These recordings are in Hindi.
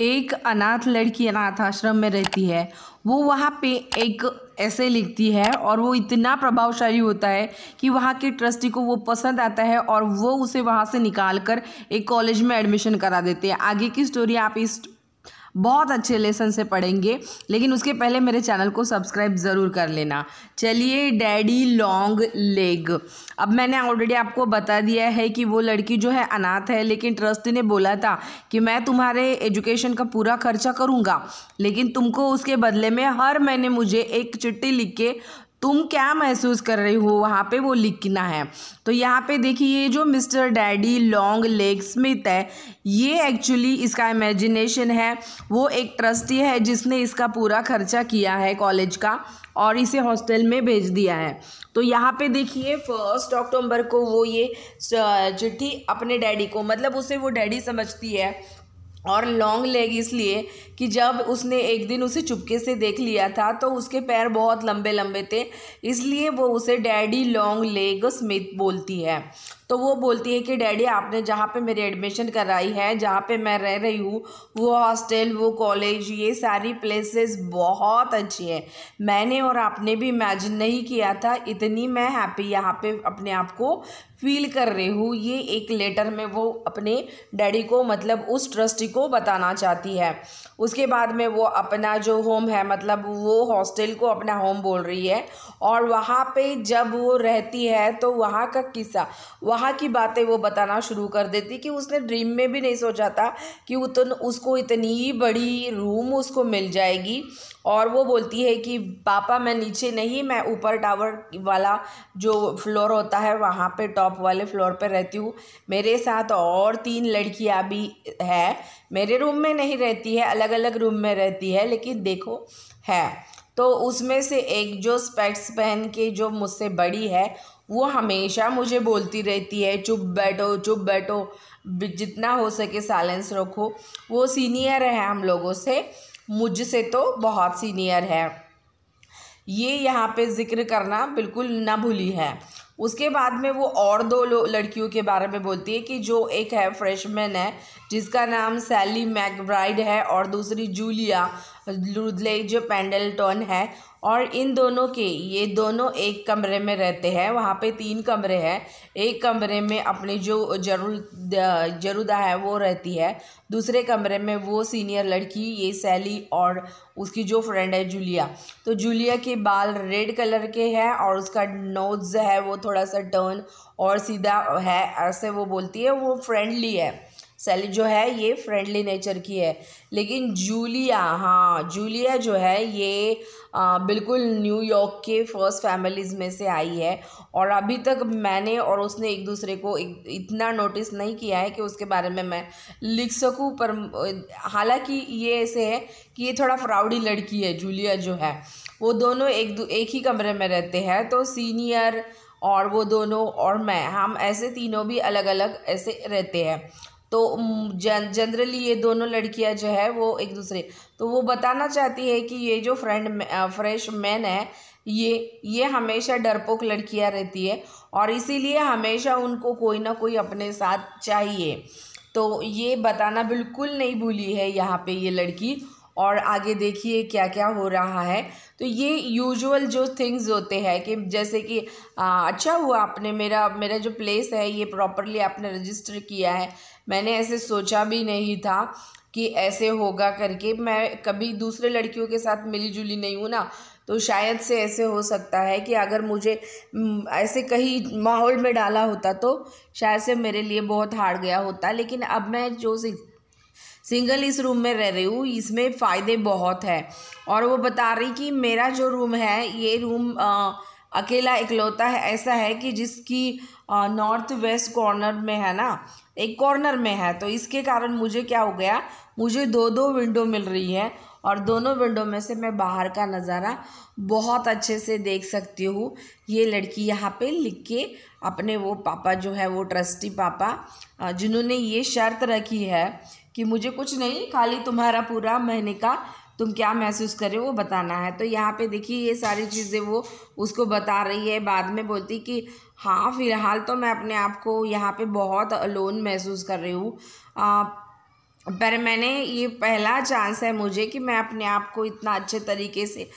एक अनाथ लड़की अनाथ आश्रम में रहती है वो वहाँ पे एक ऐसे लिखती है और वो इतना प्रभावशाली होता है कि वहाँ के ट्रस्टी को वो पसंद आता है और वो उसे वहाँ से निकाल कर एक कॉलेज में एडमिशन करा देते हैं आगे की स्टोरी आप इस बहुत अच्छे लेसन से पढ़ेंगे लेकिन उसके पहले मेरे चैनल को सब्सक्राइब ज़रूर कर लेना चलिए डैडी लॉन्ग लेग अब मैंने ऑलरेडी आपको बता दिया है कि वो लड़की जो है अनाथ है लेकिन ट्रस्टी ने बोला था कि मैं तुम्हारे एजुकेशन का पूरा खर्चा करूँगा लेकिन तुमको उसके बदले में हर महीने मुझे एक चिट्ठी लिख के तुम क्या महसूस कर रही हो वहाँ पे वो लिखना है तो यहाँ पे देखिए ये जो mister daddy long leg Smith है ये एक्चुअली इसका इमेजिनेशन है वो एक ट्रस्टी है जिसने इसका पूरा खर्चा किया है कॉलेज का और इसे हॉस्टल में भेज दिया है तो यहाँ पे देखिए फर्स्ट अक्टूबर को वो ये चिट्ठी अपने डैडी को मतलब उसे वो डैडी समझती है और लॉन्ग लेग इसलिए कि जब उसने एक दिन उसे चुपके से देख लिया था तो उसके पैर बहुत लंबे लंबे थे इसलिए वो उसे डैडी लॉन्ग लेग स्मिथ बोलती है तो वो बोलती है कि डैडी आपने जहाँ पे मेरी एडमिशन कराई है जहाँ पे मैं रह रही हूँ वो हॉस्टल वो कॉलेज ये सारी प्लेसेस बहुत अच्छी हैं मैंने और आपने भी इमेजिन नहीं किया था इतनी मैं हैप्पी यहाँ पे अपने आप को फील कर रही हूँ ये एक लेटर में वो अपने डैडी को मतलब उस ट्रस्टी को बताना चाहती है उसके बाद में वो अपना जो होम है मतलब वो हॉस्टल को अपना होम बोल रही है और वहाँ पे जब वो रहती है तो वहाँ का किस्सा वहाँ वहाँ की बातें वो बताना शुरू कर देती कि उसने ड्रीम में भी नहीं सोचा था कि उतन उसको इतनी बड़ी रूम उसको मिल जाएगी और वो बोलती है कि पापा मैं नीचे नहीं मैं ऊपर टावर वाला जो फ्लोर होता है वहाँ पे टॉप वाले फ्लोर पे रहती हूँ मेरे साथ और तीन लड़कियाँ भी है मेरे रूम में नहीं रहती है अलग अलग रूम में रहती है लेकिन देखो है तो उसमें से एक जो स्पेक्ट्स पहन के जो मुझसे बड़ी है वो हमेशा मुझे बोलती रहती है चुप बैठो चुप बैठो जितना हो सके साइलेंस रखो वो सीनियर है हम लोगों से मुझसे तो बहुत सीनियर है ये यहाँ पे जिक्र करना बिल्कुल ना भूली है उसके बाद में वो और दो लड़कियों के बारे में बोलती है कि जो एक है फ्रेशमैन है जिसका नाम सैली मैकब्राइड है और दूसरी जूलिया लुदले जो पेंडलटन है और इन दोनों के ये दोनों एक कमरे में रहते हैं वहाँ पे तीन कमरे हैं एक कमरे में अपने जो जरूर जरूदा है वो रहती है दूसरे कमरे में वो सीनियर लड़की ये सैली और उसकी जो फ्रेंड है जूलिया तो जूलिया के बाल रेड कलर के हैं और उसका नोज है वो थोड़ा सा टर्न और सीधा है ऐसे वो बोलती है वो फ्रेंडली है सैली जो है ये फ्रेंडली नेचर की है लेकिन जूलिया हाँ जूलिया जो है ये आ, बिल्कुल न्यूयॉर्क के फर्स्ट फैमिलीज़ में से आई है और अभी तक मैंने और उसने एक दूसरे को एक, इतना नोटिस नहीं किया है कि उसके बारे में मैं लिख सकूँ पर हालांकि ये ऐसे है कि ये थोड़ा फ्राउडी लड़की है जूलिया जो है वो दोनों एक एक ही कमरे में रहते हैं तो सीनियर और वो दोनों और मैं हम ऐसे तीनों भी अलग अलग ऐसे रहते हैं तो जनरली ये दोनों लड़कियां जो है वो एक दूसरे तो वो बताना चाहती है कि ये जो फ्रेंड फ्रेश मैन है ये ये हमेशा डरपोक लड़कियां रहती है और इसीलिए हमेशा उनको कोई ना कोई अपने साथ चाहिए तो ये बताना बिल्कुल नहीं भूली है यहाँ पे ये लड़की और आगे देखिए क्या क्या हो रहा है तो ये यूजुअल जो थिंग्स होते हैं कि जैसे कि आ, अच्छा हुआ आपने मेरा मेरा जो प्लेस है ये प्रॉपरली आपने रजिस्टर किया है मैंने ऐसे सोचा भी नहीं था कि ऐसे होगा करके मैं कभी दूसरे लड़कियों के साथ मिली जुली नहीं हूँ ना तो शायद से ऐसे हो सकता है कि अगर मुझे ऐसे कहीं माहौल में डाला होता तो शायद से मेरे लिए बहुत हार्ड गया होता लेकिन अब मैं जो सिंगल इस रूम में रह रही हूँ इसमें फ़ायदे बहुत है और वो बता रही कि मेरा जो रूम है ये रूम आ, अकेला इकलौता है ऐसा है कि जिसकी नॉर्थ वेस्ट कॉर्नर में है ना एक कॉर्नर में है तो इसके कारण मुझे क्या हो गया मुझे दो दो विंडो मिल रही है और दोनों विंडो में से मैं बाहर का नज़ारा बहुत अच्छे से देख सकती हूँ ये लड़की यहाँ पे लिख के अपने वो पापा जो है वो ट्रस्टी पापा जिन्होंने ये शर्त रखी है कि मुझे कुछ नहीं खाली तुम्हारा पूरा महीने का तुम क्या महसूस कर रहे हो वो बताना है तो यहाँ पे देखिए ये सारी चीज़ें वो उसको बता रही है बाद में बोलती कि हाँ फ़िलहाल तो मैं अपने आप को यहाँ पे बहुत अलोन महसूस कर रही हूँ पर मैंने ये पहला चांस है मुझे कि मैं अपने आप को इतना अच्छे तरीके से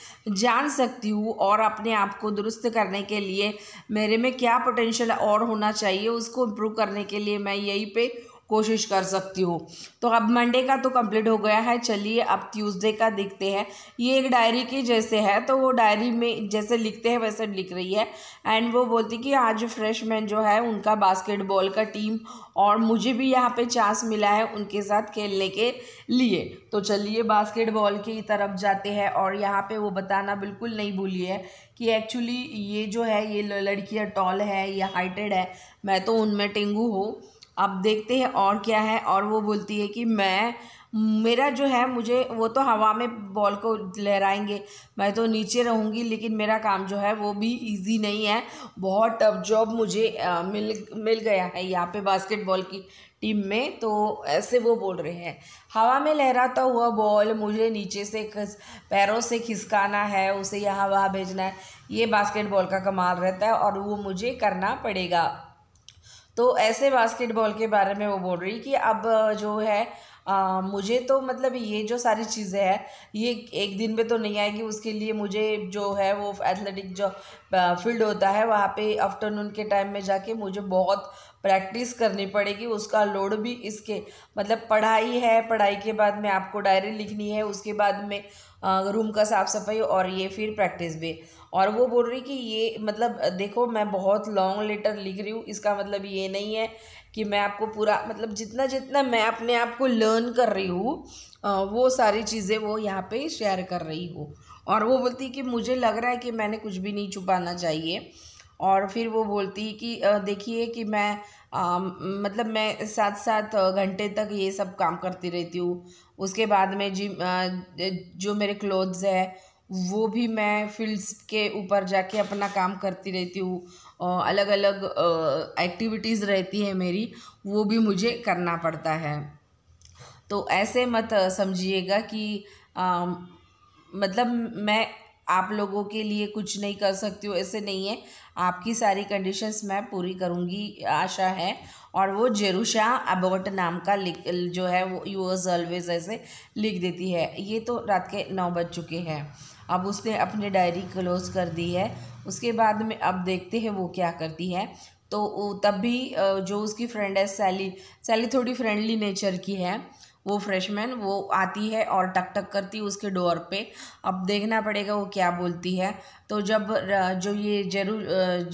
जान सकती हूँ और अपने आप को दुरुस्त करने के लिए मेरे में क्या पोटेंशियल और होना चाहिए उसको इम्प्रूव करने के लिए मैं यहीं पर कोशिश कर सकती हो तो अब मंडे का तो कंप्लीट हो गया है चलिए अब ट्यूसडे का देखते हैं ये एक डायरी के जैसे है तो वो डायरी में जैसे लिखते हैं वैसे लिख रही है एंड वो बोलती कि आज फ्रेशमैन जो है उनका बास्केटबॉल का टीम और मुझे भी यहाँ पे चांस मिला है उनके साथ खेलने के लिए तो चलिए बास्केटबॉल की तरफ जाते हैं और यहाँ पर वो बताना बिल्कुल नहीं भूलिए कि एक्चुअली ये जो है ये लड़कियाँ टॉल है या हाइटेड है मैं तो उनमें टेंगू हूँ अब देखते हैं और क्या है और वो बोलती है कि मैं मेरा जो है मुझे वो तो हवा में बॉल को लहराएंगे मैं तो नीचे रहूँगी लेकिन मेरा काम जो है वो भी इजी नहीं है बहुत टफ जॉब मुझे आ, मिल मिल गया है यहाँ पे बास्केटबॉल की टीम में तो ऐसे वो बोल रहे हैं हवा में लहराता हुआ बॉल मुझे नीचे से खस पैरों से खिसकाना है उसे यहाँ वहाँ भेजना है ये बास्केटबॉल का कमाल रहता है और वो मुझे करना पड़ेगा तो ऐसे बास्केटबॉल के बारे में वो बोल रही कि अब जो है आ, मुझे तो मतलब ये जो सारी चीज़ें हैं ये एक दिन में तो नहीं आएगी उसके लिए मुझे जो है वो एथलेटिक जो फील्ड होता है वहाँ पे आफ्टरनून के टाइम में जाके मुझे बहुत प्रैक्टिस करनी पड़ेगी उसका लोड भी इसके मतलब पढ़ाई है पढ़ाई के बाद में आपको डायरी लिखनी है उसके बाद में रूम का साफ़ सफाई और ये फिर प्रैक्टिस भी और वो बोल रही कि ये मतलब देखो मैं बहुत लॉन्ग लेटर लिख रही हूँ इसका मतलब ये नहीं है कि मैं आपको पूरा मतलब जितना जितना मैं अपने आप को लर्न कर रही हूँ वो सारी चीज़ें वो यहाँ पे शेयर कर रही हूँ और वो बोलती कि मुझे लग रहा है कि मैंने कुछ भी नहीं छुपाना चाहिए और फिर वो बोलती कि देखिए कि मैं आ, मतलब मैं सात सात घंटे तक ये सब काम करती रहती हूँ उसके बाद में जी जो मेरे क्लोथ्स है वो भी मैं फील्ड्स के ऊपर जाके अपना काम करती रहती हूँ अलग अलग एक्टिविटीज़ रहती है मेरी वो भी मुझे करना पड़ता है तो ऐसे मत समझिएगा कि आ, मतलब मैं आप लोगों के लिए कुछ नहीं कर सकती हूँ ऐसे नहीं है आपकी सारी कंडीशंस मैं पूरी करूँगी आशा है और वो जेरूशा अबोट नाम का लिख जो है वो यूअर्स ऑलवेज ऐसे लिख देती है ये तो रात के नौ बज चुके हैं अब उसने अपनी डायरी क्लोज़ कर दी है उसके बाद में अब देखते हैं वो क्या करती है तो तब भी जो उसकी फ्रेंड है सैली सैली थोड़ी फ्रेंडली नेचर की है वो फ्रेशमैन वो आती है और टक टक करती है उसके डोर पे अब देखना पड़ेगा वो क्या बोलती है तो जब जो ये जरू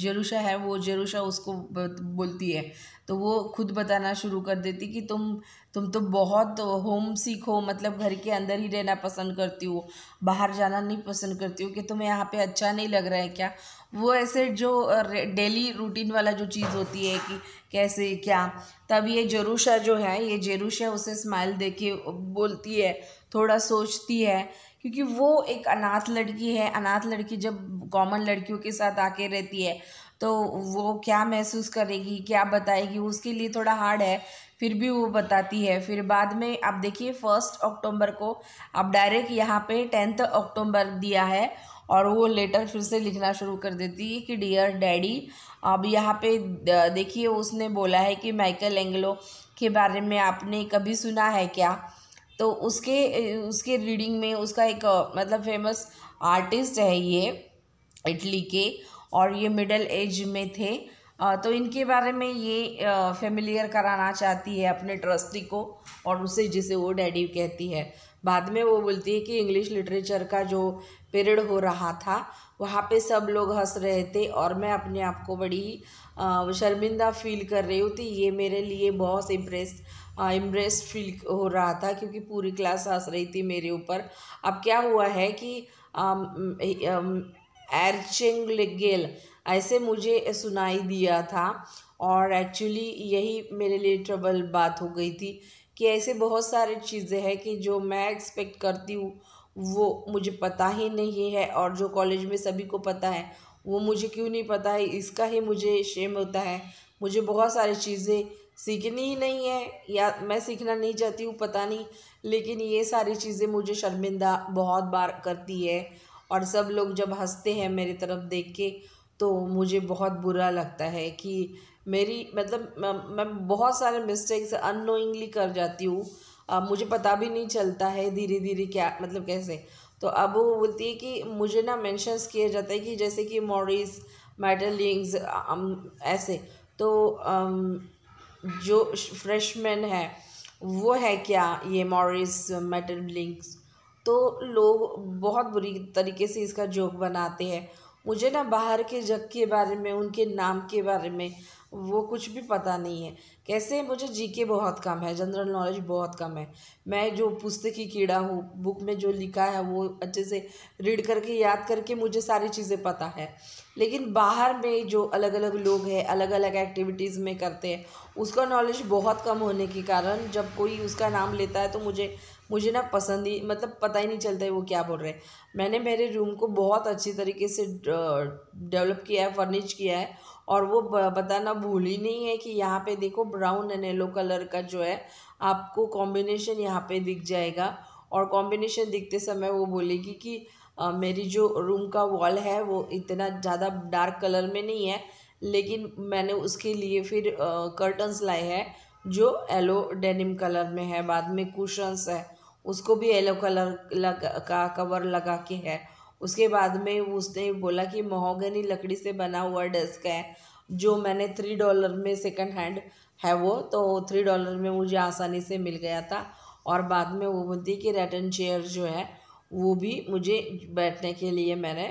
जरूशा है वो जरूशा उसको बोलती है तो वो खुद बताना शुरू कर देती कि तुम तुम तो बहुत होम सीख हो मतलब घर के अंदर ही रहना पसंद करती हो बाहर जाना नहीं पसंद करती हो कि तुम्हें यहाँ पे अच्छा नहीं लग रहा है क्या वो ऐसे जो डेली रूटीन वाला जो चीज़ होती है कि कैसे क्या तब ये जरूशा जो है ये जरूशा उसे स्माइल दे के बोलती है थोड़ा सोचती है क्योंकि वो एक अनाथ लड़की है अनाथ लड़की जब कॉमन लड़कियों के साथ आके रहती है तो वो क्या महसूस करेगी क्या बताएगी उसके लिए थोड़ा हार्ड है फिर भी वो बताती है फिर बाद में आप देखिए फर्स्ट अक्टूबर को आप डायरेक्ट यहाँ पे टेंथ अक्टूबर दिया है और वो लेटर फिर से लिखना शुरू कर देती है कि डियर डैडी अब यहाँ पे देखिए उसने बोला है कि माइकल एंगलो के बारे में आपने कभी सुना है क्या तो उसके उसके रीडिंग में उसका एक मतलब फेमस आर्टिस्ट है ये इटली के और ये मिडल एज में थे तो इनके बारे में ये फेमिलियर कराना चाहती है अपने ट्रस्टी को और उसे जिसे वो डैडी कहती है बाद में वो बोलती है कि इंग्लिश लिटरेचर का जो पीरियड हो रहा था वहाँ पे सब लोग हंस रहे थे और मैं अपने आप को बड़ी शर्मिंदा फील कर रही होती ये मेरे लिए बहुत इम्प्रेस इम्प्रेस फील हो रहा था क्योंकि पूरी क्लास हंस रही थी मेरे ऊपर अब क्या हुआ है कि एरचिंग लिगेल ऐसे मुझे सुनाई दिया था और एक्चुअली यही मेरे लिए ट्रबल बात हो गई थी कि ऐसे बहुत सारे चीज़ें हैं कि जो मैं एक्सपेक्ट करती हूँ वो मुझे पता ही नहीं है और जो कॉलेज में सभी को पता है वो मुझे क्यों नहीं पता है इसका ही मुझे शेम होता है मुझे बहुत सारी चीज़ें सीखनी ही नहीं है या मैं सीखना नहीं चाहती हूँ पता नहीं लेकिन ये सारी चीज़ें मुझे शर्मिंदा बहुत बार करती है और सब लोग जब हंसते हैं मेरी तरफ देख के तो मुझे बहुत बुरा लगता है कि मेरी मतलब मैं, मैं बहुत सारे मिस्टेक्स अननोइंगली कर जाती हूँ मुझे पता भी नहीं चलता है धीरे धीरे क्या मतलब कैसे तो अब वो बोलती है कि मुझे ना मेंशंस किया जाता है कि जैसे कि मॉरिस मेटलिंग्स ऐसे तो जो फ्रेशमैन है वो है क्या ये मॉरिस मेटलिंग्स तो लोग बहुत बुरी तरीके से इसका जोक बनाते हैं मुझे ना बाहर के जग के बारे में उनके नाम के बारे में वो कुछ भी पता नहीं है कैसे मुझे जी के बहुत कम है जनरल नॉलेज बहुत कम है मैं जो पुस्तक की कीड़ा हूँ बुक में जो लिखा है वो अच्छे से रीड करके याद करके मुझे सारी चीज़ें पता है लेकिन बाहर में जो अलग अलग लोग हैं अलग अलग एक्टिविटीज़ में करते हैं उसका नॉलेज बहुत कम होने के कारण जब कोई उसका नाम लेता है तो मुझे मुझे ना पसंद ही मतलब पता ही नहीं चलता है वो क्या बोल रहे हैं मैंने मेरे रूम को बहुत अच्छी तरीके से डेवलप किया है फर्निश किया है और वो बताना भूल ही नहीं है कि यहाँ पे देखो ब्राउन एंड येलो कलर का जो है आपको कॉम्बिनेशन यहाँ पे दिख जाएगा और कॉम्बिनेशन दिखते समय वो बोलेगी कि आ, मेरी जो रूम का वॉल है वो इतना ज़्यादा डार्क कलर में नहीं है लेकिन मैंने उसके लिए फिर कर्टन्स लाए हैं जो येलो डेनिम कलर में है बाद में कुशंस है उसको भी येलो कलर लग, का कवर लगा के है उसके बाद में उसने बोला कि महोगनी लकड़ी से बना हुआ डेस्क है जो मैंने थ्री डॉलर में सेकंड हैंड है वो तो थ्री डॉलर में मुझे आसानी से मिल गया था और बाद में वो बोलती कि रेटन चेयर जो है वो भी मुझे बैठने के लिए मैंने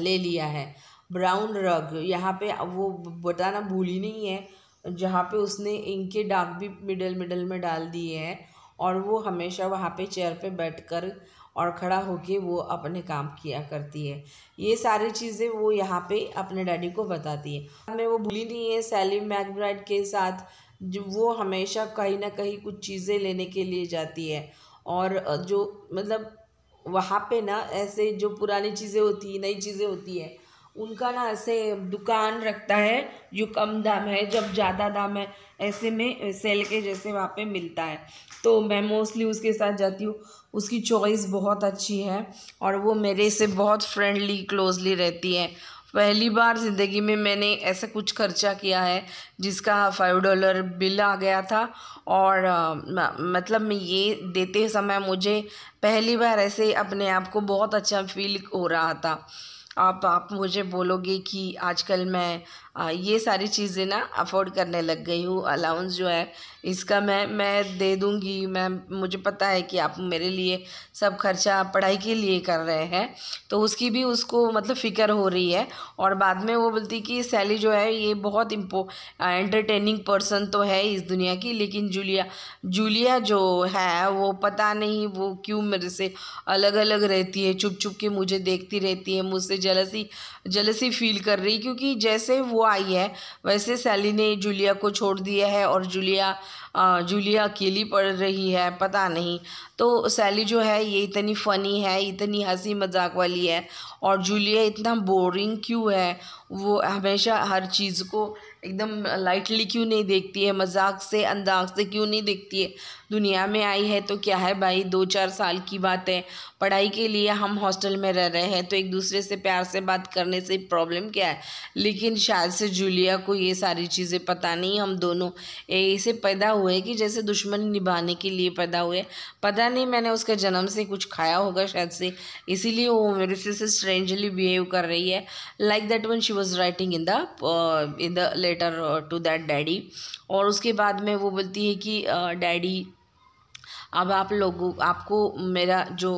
ले लिया है ब्राउन रग यहाँ पे वो बताना भूली नहीं है जहाँ पे उसने इनके डाक भी मिडल मिडल में डाल दिए हैं और वो हमेशा वहाँ पे चेयर पे बैठकर और खड़ा होके वो अपने काम किया करती है ये सारी चीज़ें वो यहाँ पे अपने डैडी को बताती है हमें वो भूली नहीं है सैली मैकब्राइड के साथ जो वो हमेशा कहीं ना कहीं कुछ चीज़ें लेने के लिए जाती है और जो मतलब वहाँ पे ना ऐसे जो पुरानी चीज़ें होती हैं नई चीज़ें होती है उनका ना ऐसे दुकान रखता है जो कम दाम है जब ज़्यादा दाम है ऐसे में सेल के जैसे वहाँ पे मिलता है तो मैं मोस्टली उसके साथ जाती हूँ उसकी चॉइस बहुत अच्छी है और वो मेरे से बहुत फ्रेंडली क्लोजली रहती है पहली बार ज़िंदगी में मैंने ऐसा कुछ खर्चा किया है जिसका फाइव डॉलर बिल आ गया था और आ, मतलब ये देते समय मुझे पहली बार ऐसे अपने आप को बहुत अच्छा फील हो रहा था आप आप मुझे बोलोगे कि आजकल मैं आ, ये सारी चीज़ें ना अफोर्ड करने लग गई हूँ अलाउंस जो है इसका मैं मैं दे दूँगी मैं मुझे पता है कि आप मेरे लिए सब खर्चा पढ़ाई के लिए कर रहे हैं तो उसकी भी उसको मतलब फ़िक्र हो रही है और बाद में वो बोलती कि सैली जो है ये बहुत इम्पो एंटरटेनिंग पर्सन तो है इस दुनिया की लेकिन जूलिया जूलिया जो है वो पता नहीं वो क्यों मेरे से अलग अलग रहती है चुप चुप के मुझे देखती रहती है मुझसे जेलसी जेलसी फील कर रही क्योंकि जैसे वो आई है वैसे सैली ने जूलिया को छोड़ दिया है और जूलिया जूलिया अकेली पड़ रही है पता नहीं तो सैली जो है ये इतनी फ़नी है इतनी हंसी मजाक वाली है और जूलिया इतना बोरिंग क्यों है वो हमेशा हर चीज़ को एकदम लाइटली क्यों नहीं देखती है मजाक से अंदाज से क्यों नहीं देखती है दुनिया में आई है तो क्या है भाई दो चार साल की बात है पढ़ाई के लिए हम हॉस्टल में रह रहे हैं तो एक दूसरे से प्यार से बात करने से प्रॉब्लम क्या है लेकिन शायद से जूलिया को ये सारी चीज़ें पता नहीं हम दोनों ऐसे पैदा हुए कि जैसे दुश्मन निभाने के लिए पैदा हुए पता नहीं मैंने उसके जन्म से कुछ खाया होगा शायद से इसीलिए वो मेरे से स्ट्रेंजली बिहेव कर रही है like that one she was writing in the in the letter to that daddy और उसके बाद में वो बोलती है कि डैडी uh, अब आप लोगों आपको मेरा जो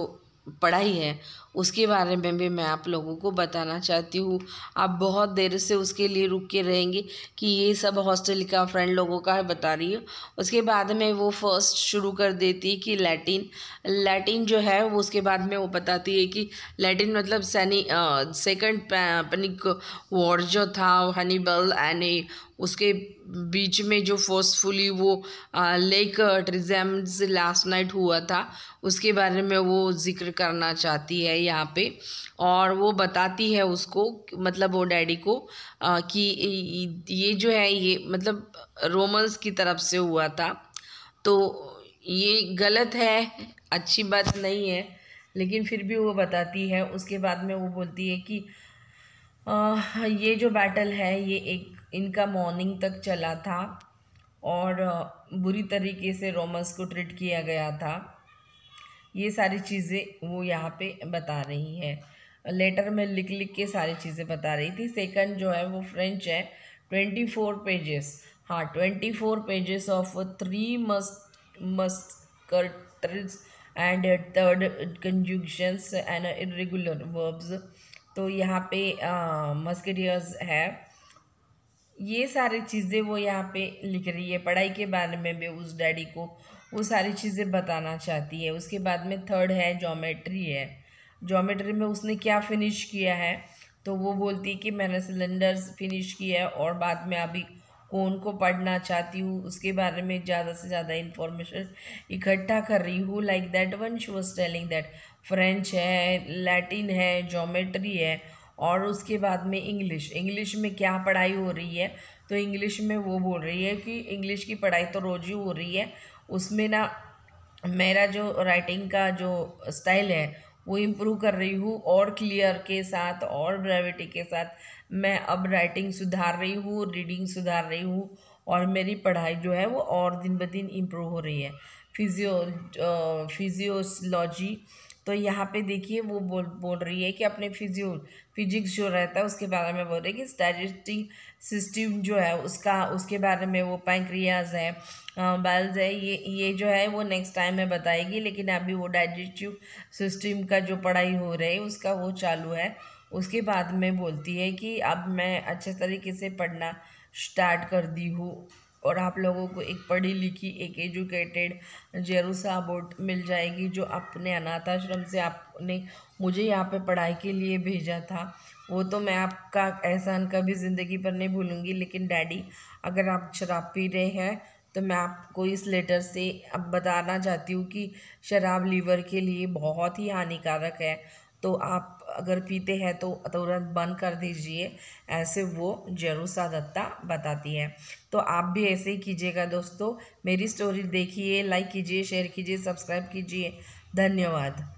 पढ़ाई है उसके बारे में भी मैं आप लोगों को बताना चाहती हूँ आप बहुत देर से उसके लिए रुक के रहेंगे कि ये सब हॉस्टल का फ्रेंड लोगों का है बता रही हूँ उसके बाद में वो फर्स्ट शुरू कर देती है कि लैटिन लैटिन जो है वो उसके बाद में वो बताती है कि लैटिन मतलब सैनी सेकंड पैनिक वॉर जो था हनीबल एंड उसके बीच में जो फोर्सफुली वो लेक ट्रिजम्स लास्ट नाइट हुआ था उसके बारे में वो जिक्र करना चाहती है यहाँ पे और वो बताती है उसको मतलब वो डैडी को आ, कि ये जो है ये मतलब रोमन्स की तरफ से हुआ था तो ये गलत है अच्छी बात नहीं है लेकिन फिर भी वो बताती है उसके बाद में वो बोलती है कि आ, ये जो बैटल है ये एक इनका मॉर्निंग तक चला था और बुरी तरीके से रोमन्स को ट्रीट किया गया था ये सारी चीज़ें वो यहाँ पे बता रही हैं लेटर में लिख लिख के सारी चीज़ें बता रही थी सेकंड जो है वो फ्रेंच है ट्वेंटी फोर पेजेस हाँ twenty four pages of three must must and third conjunctions and irregular verbs तो यहाँ पे मस्कटियर्स है ये सारी चीज़ें वो यहाँ पे लिख रही है पढ़ाई के बारे में भी उस डैडी को वो सारी चीज़ें बताना चाहती है उसके बाद में थर्ड है जोमेट्री है जोमेट्री में उसने क्या फिनिश किया है तो वो बोलती है कि मैंने सिलेंडर्स फिनिश किया है और बाद में अभी कौन को पढ़ना चाहती हूँ उसके बारे में ज़्यादा से ज़्यादा इन्फॉर्मेशन इकट्ठा कर रही हूँ like that one she was telling that French है लैटिन है जोमेट्री है और उसके बाद में इंग्लिश इंग्लिश में क्या पढ़ाई हो रही है तो इंग्लिश में वो बोल रही है कि इंग्लिश की पढ़ाई तो रोज़ ही हो रही है उसमें ना मेरा जो राइटिंग का जो स्टाइल है वो इम्प्रूव कर रही हूँ और क्लियर के साथ और ब्रेविटी के साथ मैं अब राइटिंग सुधार रही हूँ रीडिंग सुधार रही हूँ और मेरी पढ़ाई जो है वो और दिन ब दिन इम्प्रूव हो रही है फिजियो फिजियोलॉजी तो यहाँ पे देखिए वो बोल बोल रही है कि अपने फिजियो फिजिक्स जो रहता है उसके बारे में बोल रही है कि डाइजेस्टिंग सिस्टम जो है उसका उसके बारे में वो पैंक्रियाज है बैल्स है ये ये जो है वो नेक्स्ट टाइम में बताएगी लेकिन अभी वो डाइजेस्टिव सिस्टम का जो पढ़ाई हो रही है उसका वो चालू है उसके बाद में बोलती है कि अब मैं अच्छे तरीके से पढ़ना स्टार्ट कर दी हूँ और आप लोगों को एक पढ़ी लिखी एक एजुकेटेड जेरूसा बोट मिल जाएगी जो अपने अनाथाश्रम से आपने मुझे यहाँ पे पढ़ाई के लिए भेजा था वो तो मैं आपका एहसान कभी ज़िंदगी पर नहीं भूलूँगी लेकिन डैडी अगर आप शराब पी रहे हैं तो मैं आपको इस लेटर से अब बताना चाहती हूँ कि शराब लीवर के लिए बहुत ही हानिकारक है तो आप अगर पीते हैं तो तुरंत बंद कर दीजिए ऐसे वो जरूसा दत्ता बताती है तो आप भी ऐसे ही कीजिएगा दोस्तों मेरी स्टोरी देखिए लाइक कीजिए शेयर कीजिए सब्सक्राइब कीजिए धन्यवाद